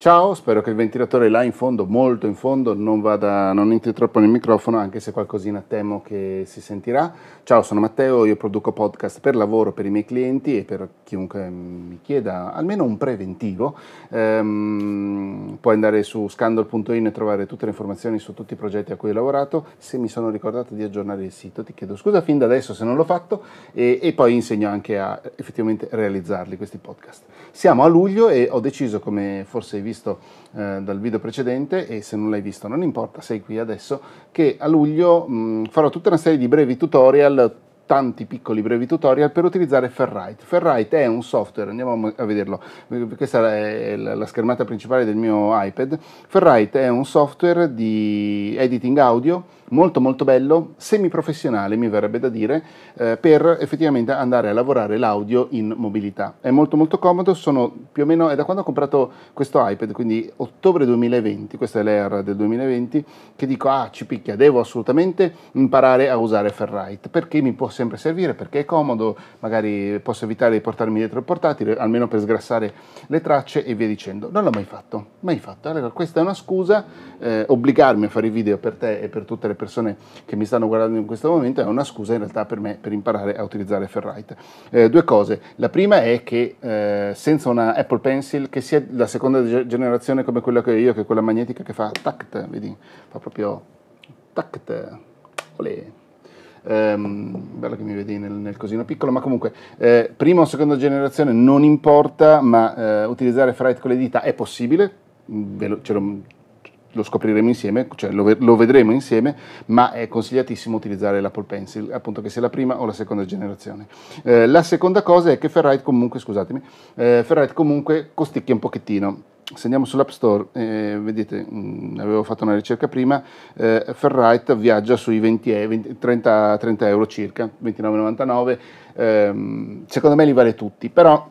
Ciao, spero che il ventilatore là in fondo, molto in fondo, non, vada, non entri troppo nel microfono, anche se qualcosina temo che si sentirà. Ciao, sono Matteo, io produco podcast per lavoro, per i miei clienti e per chiunque mi chieda almeno un preventivo. Ehm, puoi andare su scandal.in e trovare tutte le informazioni su tutti i progetti a cui ho lavorato. Se mi sono ricordato di aggiornare il sito, ti chiedo scusa fin da adesso se non l'ho fatto e, e poi insegno anche a effettivamente realizzarli questi podcast. Siamo a luglio e ho deciso, come forse vi visto eh, dal video precedente e se non l'hai visto non importa, sei qui adesso, che a luglio mh, farò tutta una serie di brevi tutorial tanti piccoli brevi tutorial per utilizzare Ferrite. Ferrite è un software, andiamo a vederlo, questa è la schermata principale del mio iPad. Ferrite è un software di editing audio molto molto bello, semiprofessionale mi verrebbe da dire, eh, per effettivamente andare a lavorare l'audio in mobilità. È molto molto comodo, sono più o meno, è da quando ho comprato questo iPad, quindi ottobre 2020, questa è l'era del 2020, che dico ah ci picchia, devo assolutamente imparare a usare Ferrite, perché mi può sempre servire, perché è comodo, magari posso evitare di portarmi dietro il portatile, almeno per sgrassare le tracce e via dicendo. Non l'ho mai fatto, mai fatto. Allora questa è una scusa, eh, obbligarmi a fare i video per te e per tutte le persone persone che mi stanno guardando in questo momento, è una scusa in realtà per me per imparare a utilizzare Ferrite. Eh, due cose, la prima è che eh, senza una Apple Pencil, che sia la seconda generazione come quella che ho io, che è quella magnetica che fa tact, vedi, fa proprio tact, olè. Um, ehm, bello che mi vedi nel, nel cosino piccolo, ma comunque eh, prima o seconda generazione non importa, ma eh, utilizzare Fright con le dita è possibile, ve lo, ce lo lo scopriremo insieme, cioè lo, lo, vedremo insieme, ma è consigliatissimo utilizzare l'Apple Pencil, appunto che sia la prima o la seconda generazione. Eh, la seconda cosa è che Ferrite comunque, scusatemi, eh, Ferrite comunque costicchia un pochettino. Se andiamo sull'App Store, eh, vedete, mh, mm, avevo fatto una ricerca prima, eh, Ferrite viaggia sui 20, 20, 30, 30, euro circa, 29,99, ehm, secondo me li vale tutti, però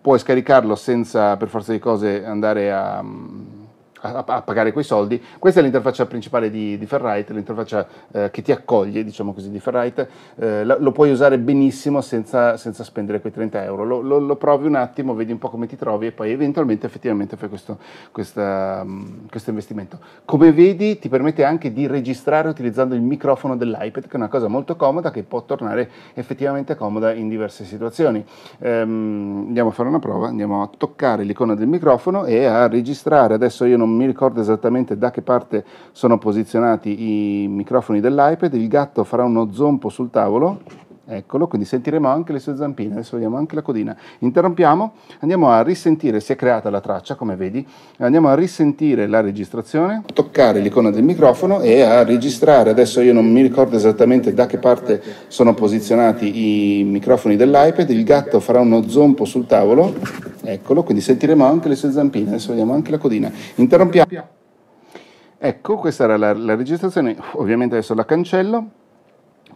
puoi scaricarlo senza per forza di cose andare a... Mh, mm, a, a, pagare quei soldi. Questa è l'interfaccia principale di, di Ferrite, l'interfaccia eh, che ti accoglie, diciamo così, di Ferrite. Eh, lo, puoi usare benissimo senza, senza spendere quei 30 euro. Lo, lo, lo, provi un attimo, vedi un po' come ti trovi e poi eventualmente effettivamente fai questo, questa, mm, questo investimento. Come vedi ti permette anche di registrare utilizzando il microfono dell'iPad, che è una cosa molto comoda che può tornare effettivamente comoda in diverse situazioni. Ehm, andiamo a fare una prova, andiamo a toccare l'icona del microfono e a registrare. Adesso io non non mi ricordo esattamente da che parte sono posizionati i microfoni dell'iPad, il gatto farà uno zompo sul tavolo, eccolo, quindi sentiremo anche le sue zampine, adesso vediamo anche la codina. Interrompiamo, andiamo a risentire, si è creata la traccia come vedi, andiamo a risentire la registrazione, toccare l'icona del microfono e a registrare, adesso io non mi ricordo esattamente da che parte sono posizionati i microfoni dell'iPad, il gatto farà uno zompo sul tavolo Eccolo, quindi sentiremo anche le sue zampine, adesso vediamo anche la codina. Interrompiamo. Ecco, questa era la, la registrazione, ovviamente adesso la cancello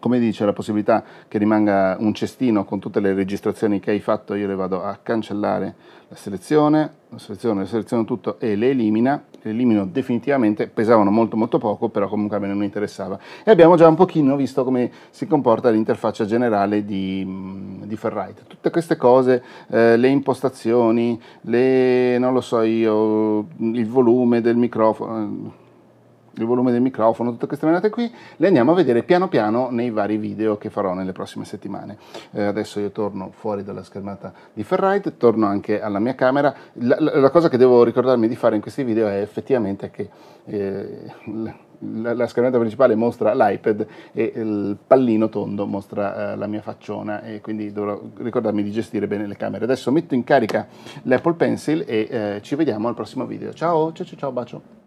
come dice, la possibilità che rimanga un cestino con tutte le registrazioni che hai fatto, io le vado a cancellare la selezione, la selezione, la seleziono tutto e le elimina, le elimino definitivamente, pesavano molto molto poco, però comunque a me non mi interessava. E abbiamo già un pochino visto come si comporta l'interfaccia generale di, mm, di Ferrite. Tutte queste cose, eh, le impostazioni, le, non lo so io, il volume del microfono il volume del microfono, tutte queste menate qui, le andiamo a vedere piano piano nei vari video che farò nelle prossime settimane. Eh, adesso io torno fuori dalla schermata di Ferrite, torno anche alla mia camera. La, la, la, cosa che devo ricordarmi di fare in questi video è effettivamente che eh, la, la, schermata principale mostra l'iPad e il pallino tondo mostra eh, la mia facciona e quindi dovrò ricordarmi di gestire bene le camere. Adesso metto in carica l'Apple Pencil e eh, ci vediamo al prossimo video. ciao ciao, ciao bacio.